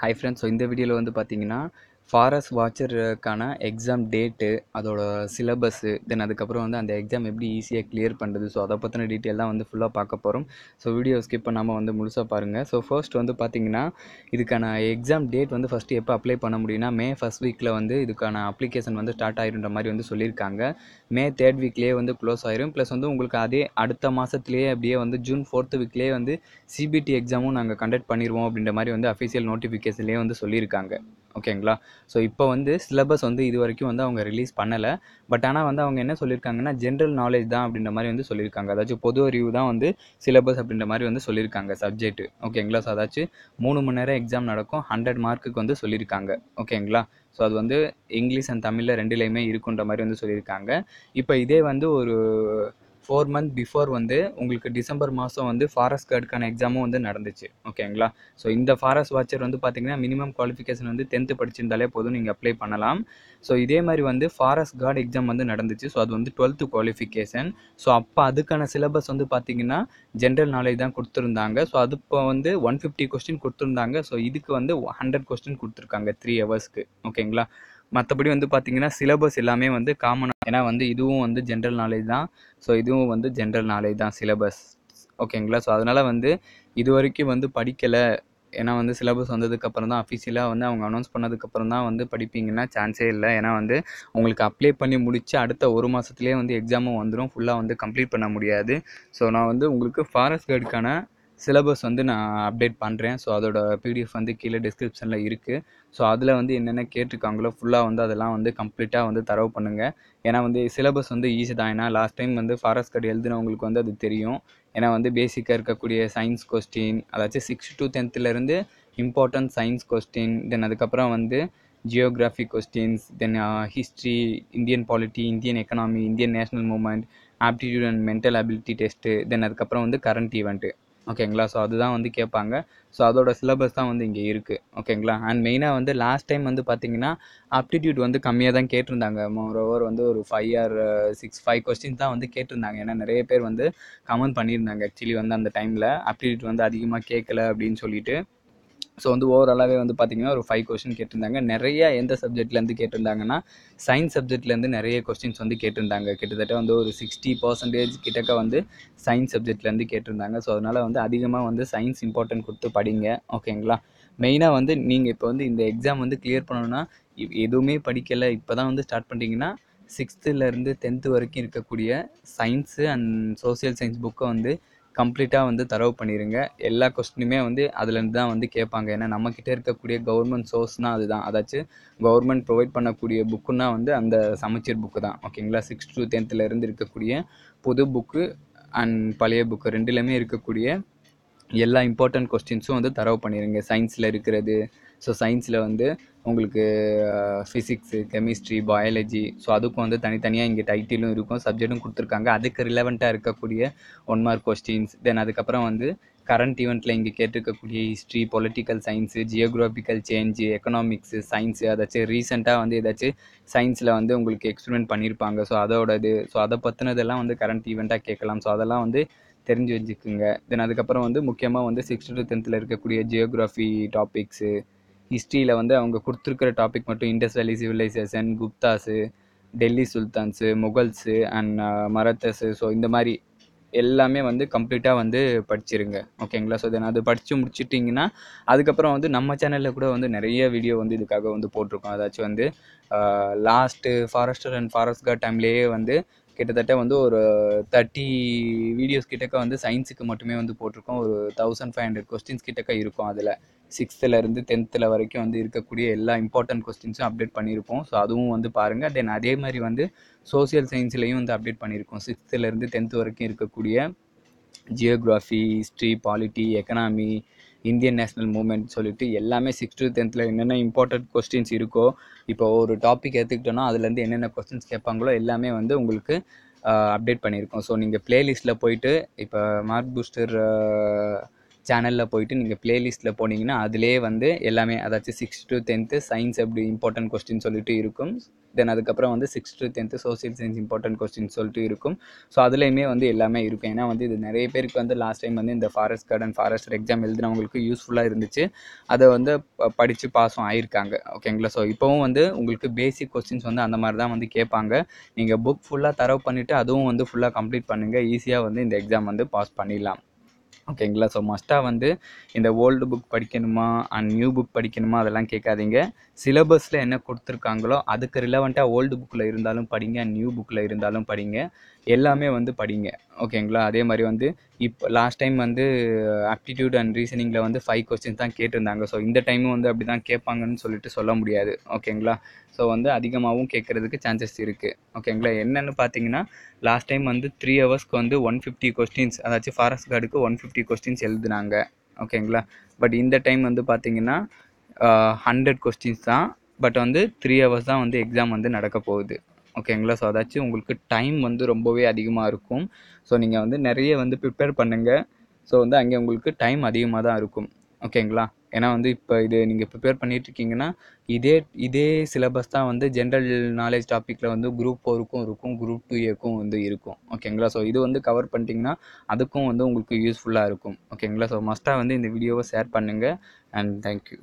hi friends so இந்த வீடியோவில் வந்து பார்த்தீங்கன்னா ஃபாரஸ்ட் வாட்சருக்கான எக்ஸாம் டேட்டு அதோடய சிலபஸ்ஸு தென் அதுக்கப்புறம் வந்து அந்த எக்ஸாம் எப்படி ஈஸியாக கிளியர் பண்ணுறது ஸோ அதை பற்றின தான் வந்து ஃபுல்லாக பார்க்க போகிறோம் ஸோ வீடியோ ஸ்கிப் பண்ணாமல் வந்து முழுசாக பாருங்கள் ஸோ ஃபர்ஸ்ட் வந்து பார்த்திங்கன்னா இதுக்கான எக்ஸாம் டேட் வந்து ஃபஸ்ட்டு எப்போ அப்ளை பண்ண முடியும்னா மே ஃபஸ்ட் வீக்கில் வந்து இதுக்கான அப்ளிகேஷன் வந்து ஸ்டார்ட் ஆகிருன்ற மாதிரி வந்து சொல்லியிருக்காங்க மே தேர்ட் வீக்லேயே வந்து க்ளோஸ் ஆயிரும் ப்ளஸ் வந்து உங்களுக்கு அதே அடுத்த மாதத்துலேயே அப்படியே வந்து ஜூன் ஃபோர்த் வீக்லேயே வந்து சிபிடி எக்ஸாமும் நாங்கள் கண்டக்ட் பண்ணிடுவோம் அப்படின்ற மாதிரி வந்து அஃபிஷியல் நோட்டிஃபிகேஷன்லேயே வந்து சொல்லியிருக்காங்க ஓகேங்களா ஸோ இப்போ வந்து சிலபஸ் வந்து இது வரைக்கும் வந்து அவங்க ரிலீஸ் பண்ணலை பட் ஆனால் வந்து அவங்க என்ன சொல்லியிருக்காங்கன்னா ஜென்ரல் நாலேஜ் தான் அப்படின்ற மாதிரி வந்து சொல்லியிருக்காங்க அதாச்சும் பொது அறிவு தான் வந்து சிலபஸ் அப்படின்ற மாதிரி வந்து சொல்லியிருக்காங்க சப்ஜெக்ட் ஓகேங்களா ஸோ அதாச்சும் மூணு மணி நேரம் எக்ஸாம் நடக்கும் ஹண்ட்ரட் மார்க்குக்கு வந்து சொல்லியிருக்காங்க ஓகேங்களா ஸோ அது வந்து இங்கிலீஷ் அண்ட் தமிழில் ரெண்டுலேயுமே இருக்குன்ற மாதிரி வந்து சொல்லியிருக்காங்க இப்போ இதே வந்து ஒரு ஃபோர் மந்த் பிஃபோர் வந்து உங்களுக்கு டிசம்பர் மாதம் வந்து ஃபாரஸ்ட் கார்டுக்கான எக்ஸாமும் வந்து நடந்துச்சு ஓகேங்களா ஸோ இந்த ஃபாரஸ்ட் வாட்சர் வந்து பார்த்திங்கன்னா மினிமம் குவாலிஃபிகேஷன் வந்து டென்த்து படிச்சிருந்தாலே போதும் நீங்கள் அப்ளை பண்ணலாம் ஸோ இதே மாதிரி வந்து ஃபாரஸ்ட் கார்டு எக்ஸாம் வந்து நடந்துச்சு ஸோ அது வந்து டுவெல்த்து குவாலிஃபிகேஷன் ஸோ அப்போ அதுக்கான சிலபஸ் வந்து பார்த்திங்கன்னா ஜென்ரல் நாலேஜ் தான் கொடுத்துருந்தாங்க ஸோ அது இப்போ வந்து ஒன் ஃபிஃப்டி கொஸ்டின் கொடுத்துருந்தாங்க ஸோ இதுக்கு வந்து ஹண்ட்ரட் கொஸ்டின் கொடுத்துருக்காங்க த்ரீ ஹவர்ஸ்க்கு ஓகேங்களா மற்றபடி வந்து பார்த்திங்கன்னா சிலபஸ் எல்லாமே வந்து காமனாக ஏன்னா வந்து இதுவும் வந்து ஜென்ரல் நாலேஜ் தான் ஸோ இதுவும் வந்து ஜென்ரல் நாலேஜ் தான் சிலபஸ் ஓகேங்களா ஸோ அதனால் வந்து இது வரைக்கும் வந்து படிக்கலை ஏன்னா வந்து சிலபஸ் வந்ததுக்கப்புறம் தான் அஃபிஷியலாக வந்து அவங்க அனௌன்ஸ் பண்ணதுக்கப்புறம் தான் வந்து படிப்பீங்கன்னா சான்ஸே இல்லை ஏன்னா வந்து உங்களுக்கு அப்ளை பண்ணி முடித்து அடுத்த ஒரு மாதத்துலேயே வந்து எக்ஸாமும் வந்துடும் ஃபுல்லாக வந்து கம்ப்ளீட் பண்ண முடியாது ஸோ நான் வந்து உங்களுக்கு ஃபாரஸ்ட் கார்டுக்கான சிலபஸ் வந்து நான் அப்டேட் பண்ணுறேன் ஸோ அதோட பிடிஎஃப் வந்து கீழே டிஸ்கிரிப்ஷனில் இருக்குது ஸோ அதில் வந்து என்னென்ன கேட்டிருக்காங்களோ ஃபுல்லாக வந்து அதெல்லாம் வந்து கம்ப்ளீட்டாக வந்து தரவு பண்ணுங்கள் ஏன்னா வந்து சிலபஸ் வந்து ஈஸி தான் ஏன்னா லாஸ்ட் டைம் வந்து ஃபாரஸ்ட் கார்டு எழுதினவங்களுக்கு வந்து அது தெரியும் ஏன்னா வந்து பேசிக்காக இருக்கக்கூடிய சயின்ஸ் கொஸ்டின் அதாச்சும் சிக்ஸ் டு டென்த்துலேருந்து இம்பார்ட்டன்ட் சயின்ஸ் கொஸ்டின் தென் அதுக்கப்புறம் வந்து geography questions then history Indian polity Indian economy Indian national movement aptitude and mental ability test then அதுக்கப்புறம் வந்து கரண்ட் ஈவெண்ட்டு ஓகேங்களா ஸோ அதுதான் வந்து கேட்பாங்க ஸோ அதோட சிலபஸ் தான் வந்து இங்கே இருக்குது ஓகேங்களா அண்ட் மெயினாக வந்து லாஸ்ட் டைம் வந்து பார்த்தீங்கன்னா ஆப்டிடியூட் வந்து கம்மியாக தான் கேட்டிருந்தாங்க மோரோவர் வந்து ஒரு five or six five questions தான் வந்து கேட்டிருந்தாங்க ஏன்னா நிறைய பேர் வந்து கமெண்ட் பண்ணியிருந்தாங்க ஆக்சுவலி வந்து அந்த டைமில் ஆப்டிடியூட் வந்து அதிகமாக கேட்கல அப்படின்னு சொல்லிட்டு ஸோ வந்து ஓவராலாகவே வந்து பார்த்திங்கன்னா ஒரு ஃபைவ் கொஸ்டின் கேட்டிருந்தாங்க நிறைய எந்த சப்ஜெக்ட்லேருந்து கேட்டிருந்தாங்கன்னா சயின்ஸ் சப்ஜெக்ட்லேருந்து நிறைய கொஸ்டின்ஸ் வந்து கேட்டிருந்தாங்க கிட்டத்தட்ட வந்து ஒரு சிக்ஸ்டி பர்சன்டேஜ் கிட்டக்க வந்து சயின்ஸ் சப்ஜெக்ட்லேருந்து கேட்டிருந்தாங்க ஸோ அதனால் வந்து அதிகமாக வந்து சயின்ஸ் இம்பார்ட்டன்ட் கொடுத்து படிங்க ஓகேங்களா மெயினாக வந்து நீங்கள் இப்போ வந்து இந்த எக்ஸாம் வந்து கிளியர் பண்ணணுன்னா எதுவுமே படிக்கலை இப்போ தான் வந்து ஸ்டார்ட் பண்ணிட்டீங்கன்னா சிக்ஸ்த்துலேருந்து டென்த்து வரைக்கும் இருக்கக்கூடிய சயின்ஸு அண்ட் சோசியல் சயின்ஸ் புக்கை வந்து கம்ப்ளீட்டாக வந்து தரவு பண்ணிடுங்க எல்லா கொஸ்டினுமே வந்து அதுலேருந்து தான் வந்து கேட்பாங்க ஏன்னா நம்மக்கிட்ட இருக்கக்கூடிய கவர்மெண்ட் சோர்ஸ்னால் அதுதான் அதாச்சும் கவர்மெண்ட் ப்ரொவைட் பண்ணக்கூடிய புக்குனால் வந்து அந்த சமைச்சர் புக்கு தான் ஓகேங்களா சிக்ஸ் டு டென்த்துலேருந்து இருக்கக்கூடிய புது புக்கு அண்ட் பழைய புக்கு ரெண்டுலேயுமே இருக்கக்கூடிய எல்லா இம்பார்ட்டண்ட் கொஸ்டின்ஸும் வந்து தரவு பண்ணிடுங்க சயின்ஸில் இருக்கிறது ஸோ சயின்ஸில் வந்து உங்களுக்கு ஃபிசிக்ஸு கெமிஸ்ட்ரி பயாலஜி ஸோ அதுக்கும் வந்து தனித்தனியாக இங்கே டைட்டிலும் இருக்கும் சப்ஜெக்ட்டும் கொடுத்துருக்காங்க அதுக்கு ரிலவெண்ட்டாக இருக்கக்கூடிய ஒன் மார்க் கொஸ்டின்ஸ் தென் அதுக்கப்புறம் வந்து கரண்ட் ஈவெண்ட்டில் இங்கே கேட்டிருக்கக்கூடிய history political science geographical change economics science அதாச்சும் ரீசெண்டாக வந்து ஏதாச்சும் சயின்ஸில் வந்து உங்களுக்கு எக்ஸ்பிரிமெண்ட் பண்ணியிருப்பாங்க ஸோ அதோட இது ஸோ அதை பற்றினதெல்லாம் வந்து கரண்ட் ஈவெண்ட்டாக கேட்கலாம் ஸோ அதெல்லாம் வந்து தெரிஞ்சு வச்சுக்குங்க தென் அதுக்கப்புறம் வந்து முக்கியமாக வந்து சிக்ஸ்த்து டு டென்த்தில் இருக்கக்கூடிய ஜியோகிராஃபி டாபிக்ஸு ஹிஸ்ட்ரியில் வந்து அவங்க கொடுத்துருக்குற டாபிக் மட்டும் Indus valley civilisation Guptas Delhi sultans Mughals and uh, Marathas so இந்த மாதிரி எல்லாமே வந்து கம்ப்ளீட்டாக வந்து படிச்சிருங்க ஓகேங்களா ஸோ தென் அது படித்து முடிச்சிட்டிங்கன்னா அதுக்கப்புறம் வந்து நம்ம சேனலில் கூட வந்து நிறைய வீடியோ வந்து இதுக்காக வந்து போட்டிருக்கோம் அதாச்சும் வந்து last forester and forest guard டைம்லேயே வந்து கிட்டத்தட்ட வந்து ஒரு தேர்ட்டி வீடியோஸ் கிட்டக்க வந்து சயின்ஸுக்கு மட்டுமே வந்து போட்டிருக்கோம் ஒரு தௌசண்ட் ஃபைவ் ஹண்ட்ரட் கொஸ்டின்ஸ் கிட்டக்க இருக்கும் அதில் சிக்ஸ்த்துலேருந்து டென்த்தில் வரைக்கும் வந்து இருக்கக்கூடிய எல்லா இம்பார்ட்டன்ட் கொஸ்டின்ஸும் அப்டேட் பண்ணியிருப்போம் ஸோ அதுவும் வந்து பாருங்கள் தென் அதே மாதிரி வந்து சோசியல் சயின்ஸ்லேயும் வந்து அப்டேட் பண்ணியிருக்கோம் சிக்ஸ்த்துலேருந்து டென்த்து வரைக்கும் இருக்கக்கூடிய geography history polity economy Indian national movement சொல்லிட்டு எல்லாமே சிக்ஸ் டென்த்தில் என்னென்ன இம்பார்ட்டன்ட் கொஸ்டின்ஸ் இருக்கோ இப்போ ஒரு டாபிக் எடுத்துக்கிட்டோன்னா அதுலேருந்து என்னென்ன கொஸ்டின்ஸ் கேட்பாங்களோ எல்லாமே வந்து உங்களுக்கு அப்டேட் பண்ணியிருக்கோம் ஸோ நீங்கள் ப்ளேலிஸ்ட்டில் போயிட்டு இப்போ மார்க் பூஸ்டர் சேனலில் போயிட்டு நீங்கள் பிளேலிஸ்ட்டில் போனீங்கன்னா அதிலே வந்து எல்லாமே அதாச்சும் சிக்ஸ்த் டு டென்த்து சயின்ஸ் எப்படி இம்பார்ட்டன்ட் கொஸ்டின் சொல்லிட்டு இருக்கும் தென் அதுக்கப்புறம் வந்து sixth to tenth social science important question சொல்லிட்டு இருக்கும் ஸோ அதுலேயுமே வந்து எல்லாமே இருக்கும் ஏன்னா வந்து இது நிறைய பேருக்கு வந்து லாஸ்ட் டைம் வந்து இந்த ஃபாரஸ்ட் கார்டன் ஃபாரஸ்ட் எக்ஸாம் எழுதினவங்களுக்கு யூஸ்ஃபுல்லாக இருந்துச்சு அதை வந்து படித்து பாஸும் ஆயிருக்காங்க ஓகேங்களா ஸோ இப்போவும் வந்து உங்களுக்கு பேசிக் கொஸ்டின்ஸ் வந்து அந்த மாதிரி தான் வந்து கேட்பாங்க நீங்கள் புக் ஃபுல்லாக தரவு பண்ணிவிட்டு அதுவும் வந்து ஃபுல்லாக கம்ப்ளீட் பண்ணுங்கள் ஈஸியாக வந்து இந்த எக்ஸாம் வந்து பாஸ் பண்ணிடலாம் ஓகேங்களா ஸோ மஸ்ட்டாக வந்து இந்த ஓல்டு புக் படிக்கணுமா அண்ட் நியூ புக் படிக்கணுமா அதெல்லாம் கேட்காதீங்க சிலபஸில் என்ன கொடுத்துருக்காங்களோ அதுக்கு ரிலவெண்ட்டாக ஓல்டு புக்கில் இருந்தாலும் படிங்க நியூ புக்கில் இருந்தாலும் படிங்க எல்லாமே வந்து படிங்க ஓகேங்களா அதே மாதிரி வந்து இப்போ லாஸ்ட் டைம் வந்து ஆப்டிடியூட் அண்ட் ரீசனிங்கில் வந்து ஃபைவ் கொஸ்டின்ஸ் தான் கேட்டிருந்தாங்க ஸோ இந்த டைமும் வந்து அப்படி தான் கேட்பாங்கன்னு சொல்லிட்டு சொல்ல முடியாது ஓகேங்களா ஸோ வந்து அதிகமாகவும் கேட்குறதுக்கு சான்சஸ் இருக்குது ஓகேங்களா என்னென்னு பார்த்தீங்கன்னா லாஸ்ட் டைம் வந்து த்ரீ ஹவர்ஸ்க்கு வந்து ஒன் ஃபிஃப்டி கொஸ்டின்ஸ் அதாச்சும் ஃபாரஸ்ட் கார்டுக்கு ஒன் ஃபிஃப்டி கொஸ்டின்ஸ் எழுதுனாங்க ஓகேங்களா பட் இந்த டைம் வந்து பார்த்தீங்கன்னா ஹண்ட்ரட் கொஸ்டின்ஸ் தான் பட் வந்து த்ரீ ஹவர்ஸ் தான் வந்து எக்ஸாம் வந்து நடக்க போகுது ஓகேங்களா ஸோ அதாச்சும் உங்களுக்கு டைம் வந்து ரொம்பவே அதிகமாக இருக்கும் ஸோ நீங்கள் வந்து நிறைய வந்து ப்ரிப்பேர் பண்ணுங்கள் ஸோ வந்து அங்கே உங்களுக்கு டைம் அதிகமாக தான் இருக்கும் ஓகேங்களா ஏன்னா வந்து இப்போ இது நீங்கள் ப்ரிப்பேர் பண்ணிகிட்ருக்கீங்கன்னா இதே இதே சிலபஸ் தான் வந்து ஜென்ரல் நாலேஜ் டாப்பிக்கில் வந்து குரூப் ஃபோருக்கும் இருக்கும் குரூப் டூ ஏக்கும் வந்து இருக்கும் ஓகேங்களா ஸோ இது வந்து கவர் பண்ணிட்டீங்கன்னா அதுக்கும் வந்து உங்களுக்கு யூஸ்ஃபுல்லாக இருக்கும் ஓகேங்களா ஸோ மஸ்ட்டாக வந்து இந்த வீடியோவை ஷேர் பண்ணுங்கள் அண்ட் தேங்க்யூ